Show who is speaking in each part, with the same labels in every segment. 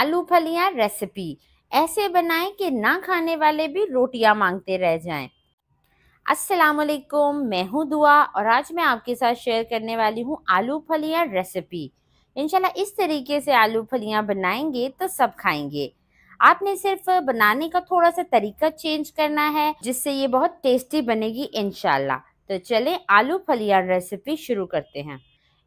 Speaker 1: आलू फलियां रेसिपी ऐसे बनाएं कि ना खाने वाले भी रोटियां मांगते रह जाएं। अस्सलाम वालेकुम मैं हूं दुआ और आज मैं आपके साथ शेयर करने वाली हूं आलू फलियां रेसिपी इंशाल्लाह इस तरीके से आलू फलियां बनाएंगे तो सब खाएंगे आपने सिर्फ बनाने का थोड़ा सा तरीका चेंज करना है जिससे ये बहुत टेस्टी बनेगी इनशाला तो चले आलू फलियां रेसिपी शुरू करते हैं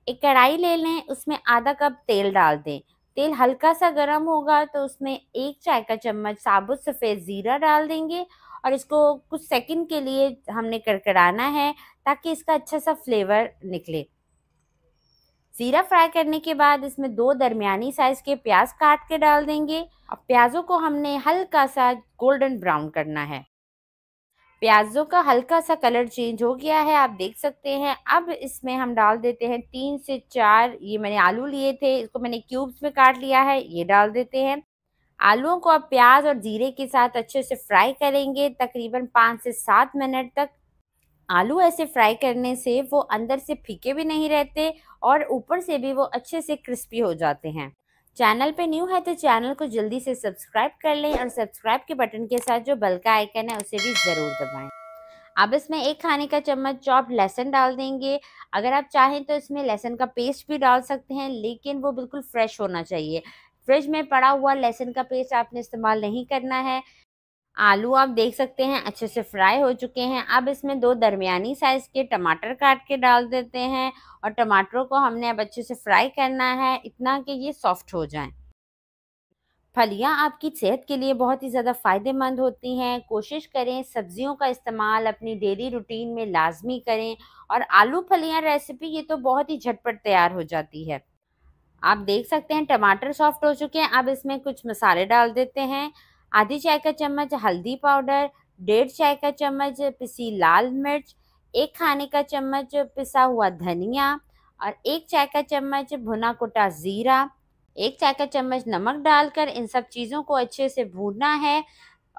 Speaker 1: एक कढ़ाई ले लें उसमें आधा कप तेल डाल दें तेल हल्का सा गर्म होगा तो उसमें एक चाय का चम्मच साबुत सफ़ेद ज़ीरा डाल देंगे और इसको कुछ सेकंड के लिए हमने करकराना है ताकि इसका अच्छा सा फ्लेवर निकले ज़ीरा फ्राई करने के बाद इसमें दो दरमियानी साइज़ के प्याज काट के डाल देंगे और प्याज़ों को हमने हल्का सा गोल्डन ब्राउन करना है प्याजों का हल्का सा कलर चेंज हो गया है आप देख सकते हैं अब इसमें हम डाल देते हैं तीन से चार ये मैंने आलू लिए थे इसको मैंने क्यूब्स में काट लिया है ये डाल देते हैं आलूओं को आप प्याज और जीरे के साथ अच्छे से फ्राई करेंगे तकरीबन पाँच से सात मिनट तक आलू ऐसे फ्राई करने से वो अंदर से फीके भी नहीं रहते और ऊपर से भी वो अच्छे से क्रिस्पी हो जाते हैं चैनल पे न्यू है तो चैनल को जल्दी से सब्सक्राइब कर लें और सब्सक्राइब के बटन के साथ जो बल का आइकन है उसे भी ज़रूर दबाएं आप इसमें एक खाने का चम्मच चॉप लहसन डाल देंगे अगर आप चाहें तो इसमें लहसन का पेस्ट भी डाल सकते हैं लेकिन वो बिल्कुल फ्रेश होना चाहिए फ्रिज में पड़ा हुआ लहसन का पेस्ट आपने इस्तेमाल नहीं करना है आलू आप देख सकते हैं अच्छे से फ्राई हो चुके हैं अब इसमें दो दरमियानी साइज़ के टमाटर काट के डाल देते हैं और टमाटरों को हमने अब अच्छे से फ्राई करना है इतना कि ये सॉफ्ट हो जाए फलियां आपकी सेहत के लिए बहुत ही ज़्यादा फ़ायदेमंद होती हैं कोशिश करें सब्जियों का इस्तेमाल अपनी डेली रूटीन में लाजमी करें और आलू फलियां रेसिपी ये तो बहुत ही झटपट तैयार हो जाती है आप देख सकते हैं टमाटर सॉफ्ट हो चुके हैं अब इसमें कुछ मसाले डाल देते हैं आधी चाय का चम्मच हल्दी पाउडर डेढ़ चाय का चम्मच पिसी लाल मिर्च एक खाने का चम्मच पिसा हुआ धनिया और एक चाय का चम्मच भुना कुटा ज़ीरा एक चाय का चम्मच नमक डालकर इन सब चीज़ों को अच्छे से भूनना है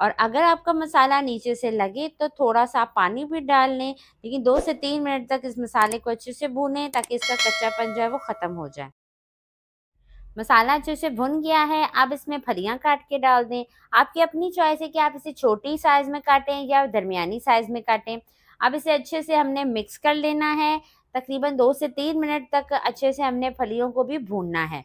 Speaker 1: और अगर आपका मसाला नीचे से लगे तो थोड़ा सा पानी भी डाल लें लेकिन दो से तीन मिनट तक इस मसाले को अच्छे से भूनें ताकि इसका कच्चापन जो है वो ख़त्म हो जाए मसाला अच्छे से भुन गया है अब इसमें फलियाँ काट के डाल दें आपकी अपनी चॉइस है कि आप इसे छोटी साइज़ में काटें या दरमियानी साइज़ में काटें अब इसे अच्छे से हमने मिक्स कर लेना है तकरीबन दो से तीन मिनट तक अच्छे से हमने फलियों को भी भूनना है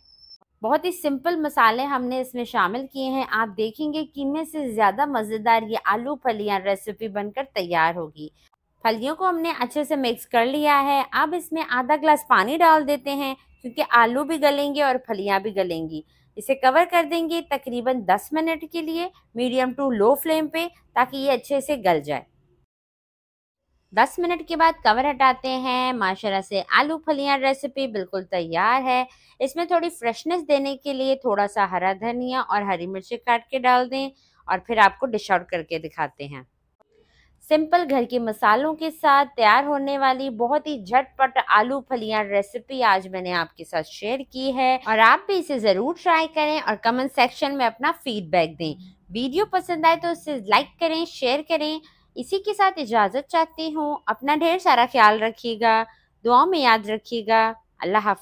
Speaker 1: बहुत ही सिंपल मसाले हमने इसमें शामिल किए हैं आप देखेंगे कीमे से ज़्यादा मज़ेदार ये आलू फलियाँ रेसिपी बनकर तैयार होगी फलियों को हमने अच्छे से मिक्स कर लिया है अब इसमें आधा ग्लास पानी डाल देते हैं क्योंकि आलू भी गलेंगे और फलियाँ भी गलेंगी इसे कवर कर देंगे तकरीबन 10 मिनट के लिए मीडियम टू लो फ्लेम पे ताकि ये अच्छे से गल जाए 10 मिनट के बाद कवर हटाते हैं माशाल्लाह से आलू फलियां रेसिपी बिल्कुल तैयार है इसमें थोड़ी फ्रेशनेस देने के लिए थोड़ा सा हरा धनिया और हरी मिर्ची काट के डाल दें और फिर आपको डिश आउट करके दिखाते हैं सिंपल घर के मसालों के साथ तैयार होने वाली बहुत ही झटपट आलू फलियां रेसिपी आज मैंने आपके साथ शेयर की है और आप भी इसे ज़रूर ट्राई करें और कमेंट सेक्शन में अपना फीडबैक दें वीडियो पसंद आए तो इसे लाइक करें शेयर करें इसी के साथ इजाज़त चाहती हूँ अपना ढेर सारा ख्याल रखिएगा दुआ में याद रखिएगा अल्लाह हाफि